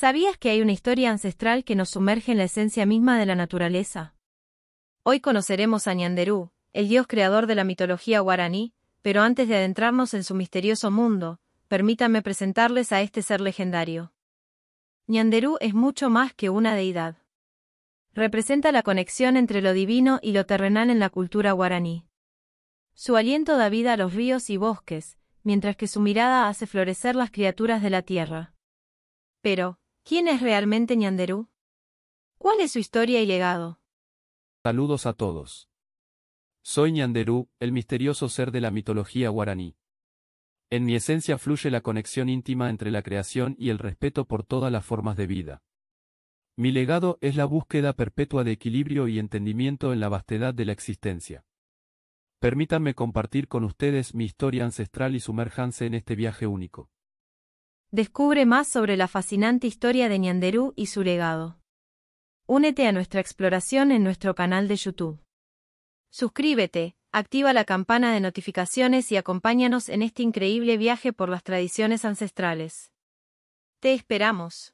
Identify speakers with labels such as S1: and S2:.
S1: ¿Sabías que hay una historia ancestral que nos sumerge en la esencia misma de la naturaleza? Hoy conoceremos a Nyanderú, el dios creador de la mitología guaraní, pero antes de adentrarnos en su misterioso mundo, permítame presentarles a este ser legendario. Nyanderú es mucho más que una deidad. Representa la conexión entre lo divino y lo terrenal en la cultura guaraní. Su aliento da vida a los ríos y bosques, mientras que su mirada hace florecer las criaturas de la tierra. Pero, ¿Quién es realmente Ñanderú? ¿Cuál es su historia y legado?
S2: Saludos a todos. Soy Ñanderú, el misterioso ser de la mitología guaraní. En mi esencia fluye la conexión íntima entre la creación y el respeto por todas las formas de vida. Mi legado es la búsqueda perpetua de equilibrio y entendimiento en la vastedad de la existencia. Permítanme compartir con ustedes mi historia ancestral y sumerjanse en este viaje único.
S1: Descubre más sobre la fascinante historia de Ñanderú y su legado. Únete a nuestra exploración en nuestro canal de YouTube. Suscríbete, activa la campana de notificaciones y acompáñanos en este increíble viaje por las tradiciones ancestrales. Te esperamos.